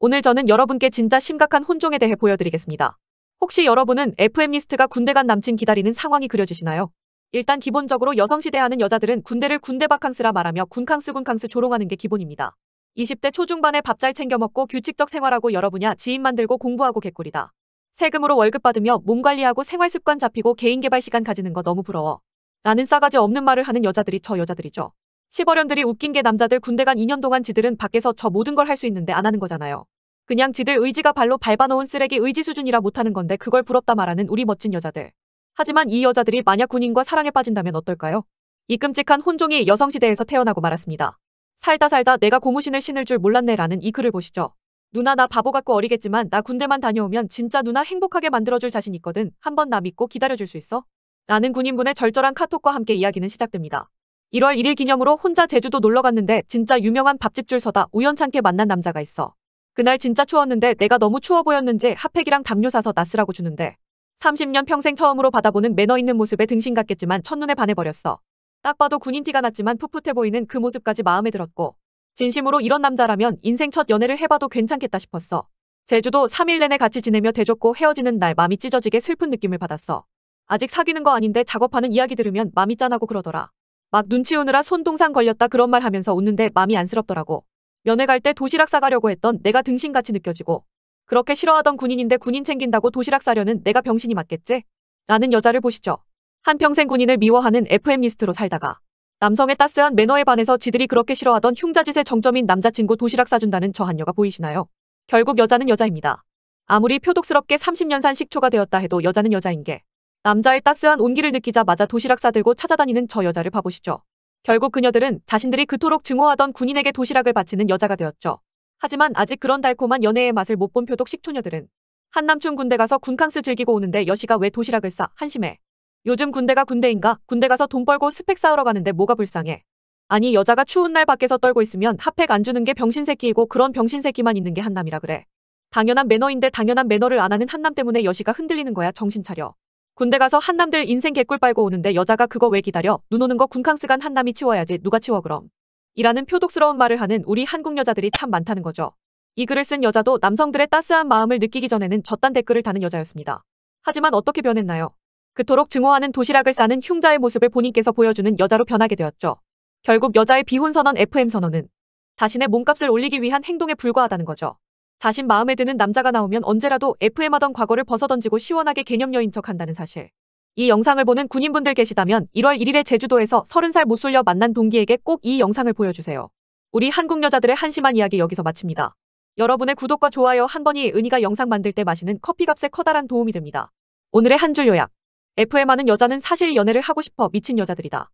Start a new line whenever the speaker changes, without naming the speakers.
오늘 저는 여러분께 진짜 심각한 혼종에 대해 보여드리겠습니다. 혹시 여러분은 FM리스트가 군대 간 남친 기다리는 상황이 그려지시나요? 일단 기본적으로 여성시대 하는 여자들은 군대를 군대 바캉스라 말하며 군캉스 군캉스 조롱하는 게 기본입니다. 20대 초중반에 밥 잘 챙겨 먹고 규칙적 생활하고 여러 분야 지인 만들고 공부하고 개꿀이다. 세금으로 월급 받으며 몸 관리하고 생활 습관 잡히고 개인 개발 시간 가지는 거 너무 부러워. 라는 싸가지 없는 말을 하는 여자들이 저 여자들이죠. 시버련들이 웃긴 게 남자들 군대 간 2년 동안 지들은 밖에서 저 모든 걸 할 수 있는데 안 하는 거잖아요. 그냥 지들 의지가 발로 밟아놓은 쓰레기 의지 수준이라 못하는 건데 그걸 부럽다 말하는 우리 멋진 여자들. 하지만 이 여자들이 만약 군인과 사랑에 빠진다면 어떨까요? 이 끔찍한 혼종이 여성시대에서 태어나고 말았습니다. 살다 살다 내가 고무신을 신을 줄 몰랐네라는 이 글을 보시죠. 누나 나 바보 같고 어리겠지만 나 군대만 다녀오면 진짜 누나 행복하게 만들어줄 자신 있거든. 한번 나 믿고 기다려줄 수 있어? 라는 군인분의 절절한 카톡과 함께 이야기는 시작됩니다. 1월 1일 기념으로 혼자 제주도 놀러 갔는데 진짜 유명한 밥집 줄 서다 우연찮게 만난 남자가 있어. 그날 진짜 추웠는데 내가 너무 추워 보였는지 핫팩이랑 담요 사서 나스라고 주는데 30년 평생 처음으로 받아보는 매너 있는 모습에 등신 같겠지만 첫눈에 반해버렸어. 딱 봐도 군인 티가 났지만 풋풋해 보이는 그 모습까지 마음에 들었고 진심으로 이런 남자라면 인생 첫 연애를 해봐도 괜찮겠다 싶었어. 제주도 3일 내내 같이 지내며 대줬고 헤어지는 날 마음이 찢어지게 슬픈 느낌을 받았어. 아직 사귀는 거 아닌데 작업하는 이야기 들으면 마음이 짠하고 그러더라. 막 눈치 오느라 손동상 걸렸다 그런 말 하면서 웃는데 맘이 안쓰럽더라고. 면회 갈 때 도시락 싸가려고 했던 내가 등신같이 느껴지고 그렇게 싫어하던 군인인데 군인 챙긴다고 도시락 싸려는 내가 병신이 맞겠지? 라는 여자를 보시죠. 한평생 군인을 미워하는 FM리스트로 살다가 남성의 따스한 매너에 반해서 지들이 그렇게 싫어하던 흉자짓의 정점인 남자친구 도시락 싸준다는 저한녀가 보이시나요? 결국 여자는 여자입니다. 아무리 표독스럽게 30년산 식초가 되었다 해도 여자는 여자인 게 남자의 따스한 온기를 느끼자마자 도시락 싸들고 찾아다니는 저 여자를 봐보시죠. 결국 그녀들은 자신들이 그토록 증오하던 군인에게 도시락을 바치는 여자가 되었죠. 하지만 아직 그런 달콤한 연애의 맛을 못 본 표독 식초녀들은 한남춘 군대 가서 군캉스 즐기고 오는데 여시가 왜 도시락을 싸 한심해. 요즘 군대가 군대인가 군대 가서 돈 벌고 스펙 쌓으러 가는데 뭐가 불쌍해. 아니 여자가 추운 날 밖에서 떨고 있으면 핫팩 안 주는 게 병신새끼이고 그런 병신새끼만 있는 게 한남이라 그래. 당연한 매너인데 당연한 매너를 안 하는 한남 때문에 여시가 흔들리는 거야 정신 차려. 군대 가서 한남들 인생 개꿀 빨고 오는데 여자가 그거 왜 기다려? 눈 오는 거 군캉스간 한남이 치워야지 누가 치워 그럼. 이라는 표독스러운 말을 하는 우리 한국 여자들이 참 많다는 거죠. 이 글을 쓴 여자도 남성들의 따스한 마음을 느끼기 전에는 저딴 댓글을 다는 여자였습니다. 하지만 어떻게 변했나요? 그토록 증오하는 도시락을 싸는 흉자의 모습을 본인께서 보여주는 여자로 변하게 되었죠. 결국 여자의 비혼 선언 FM 선언은 자신의 몸값을 올리기 위한 행동에 불과하다는 거죠. 자신 마음에 드는 남자가 나오면 언제라도 FM하던 과거를 벗어던지고 시원하게 개념여인척 한다는 사실. 이 영상을 보는 군인분들 계시다면 1월 1일에 제주도에서 30살 못 술려 만난 동기에게 꼭 이 영상을 보여주세요. 우리 한국 여자들의 한심한 이야기 여기서 마칩니다. 여러분의 구독과 좋아요 한 번이 은희가 영상 만들 때 마시는 커피값에 커다란 도움이 됩니다. 오늘의 한 줄 요약. FM하는 여자는 사실 연애를 하고 싶어 미친 여자들이다.